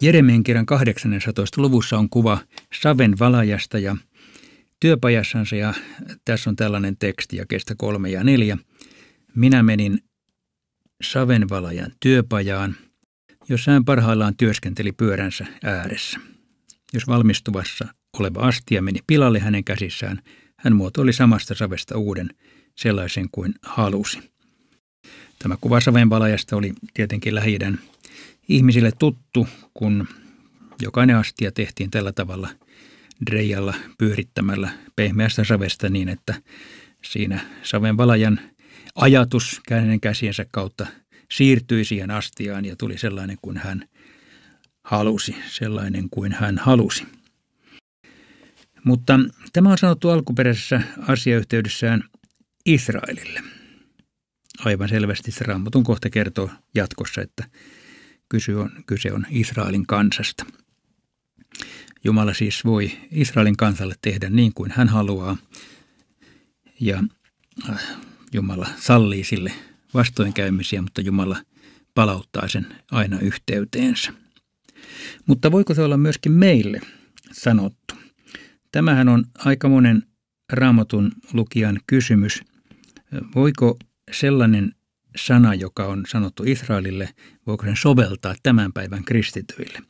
Jeremien kirjan 18. luvussa on kuva Saven valajasta ja työpajassansa ja tässä on tällainen teksti ja kestä kolme ja neljä. Minä menin Saven valajan työpajaan, jossa hän parhaillaan työskenteli pyöränsä ääressä. Jos valmistuvassa oleva astia meni pilalle hänen käsissään, hän muotoili samasta savesta uuden, sellaisen kuin halusi. Tämä kuva Savenvalajasta oli tietenkin lähi ihmisille tuttu, kun jokainen astia tehtiin tällä tavalla dreijalla pyörittämällä pehmeästä savesta niin, että siinä saven valajan ajatus käden käsiensä kautta siirtyi siihen astiaan ja tuli sellainen kuin hän halusi, sellainen kuin hän halusi. Mutta tämä on sanottu alkuperäisessä asiayhteydessään Israelille. Aivan selvästi se raamatun kohta kertoo jatkossa, että kyse on, kyse on Israelin kansasta. Jumala siis voi Israelin kansalle tehdä niin kuin hän haluaa ja äh, Jumala sallii sille vastoinkäymisiä, mutta Jumala palauttaa sen aina yhteyteensä. Mutta voiko se olla myöskin meille sanottu? Tämähän on aika monen raamatun lukijan kysymys. Voiko sellainen sana, joka on sanottu Israelille, voiko sen soveltaa tämän päivän kristityille?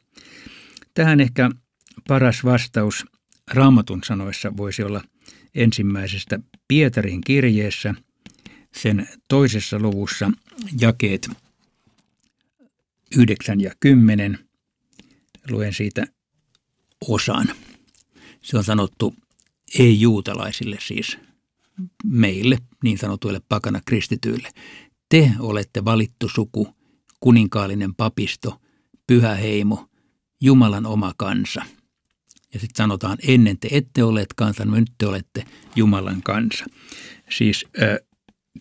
Tähän ehkä paras vastaus raamatun sanoissa voisi olla ensimmäisestä Pietarin kirjeessä, sen toisessa luvussa jakeet 9 ja 10. Luen siitä osan. Se on sanottu ei-juutalaisille siis, meille, niin sanotuille pakana kristityille. Te olette valittu suku, kuninkaallinen papisto, pyhä heimo, Jumalan oma kansa. Ja sitten sanotaan, ennen te ette olleet kansa, mutta no nyt te olette Jumalan kansa. Siis äh,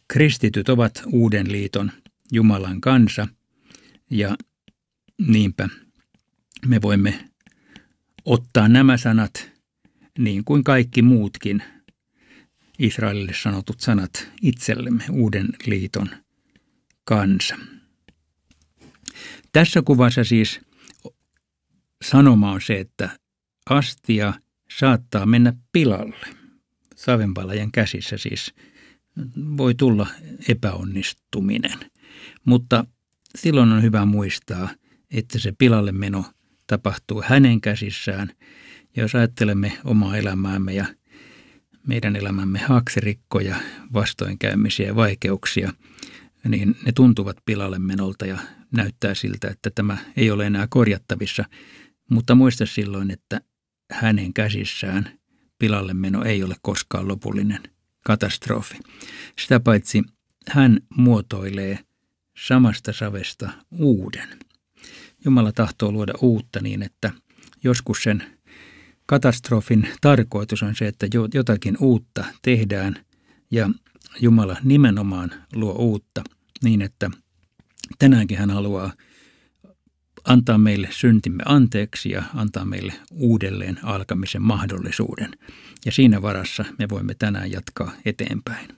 kristityt ovat uuden liiton Jumalan kansa ja niinpä me voimme ottaa nämä sanat niin kuin kaikki muutkin Israelille sanotut sanat itsellemme uuden liiton kansa. Tässä kuvassa siis sanoma on se, että astia saattaa mennä pilalle. Savenpalajan käsissä siis voi tulla epäonnistuminen. Mutta silloin on hyvä muistaa, että se pilalle meno tapahtuu hänen käsissään. Ja jos ajattelemme omaa elämäämme ja meidän elämämme haaksirikkoja, vastoinkäymisiä ja vaikeuksia – niin ne tuntuvat pilalle menolta ja näyttää siltä, että tämä ei ole enää korjattavissa. Mutta muista silloin, että hänen käsissään pilalle meno ei ole koskaan lopullinen katastrofi. Sitä paitsi hän muotoilee samasta savesta uuden. Jumala tahtoo luoda uutta niin, että joskus sen katastrofin tarkoitus on se, että jotakin uutta tehdään ja Jumala nimenomaan luo uutta niin, että tänäänkin hän haluaa antaa meille syntimme anteeksi ja antaa meille uudelleen alkamisen mahdollisuuden. Ja siinä varassa me voimme tänään jatkaa eteenpäin.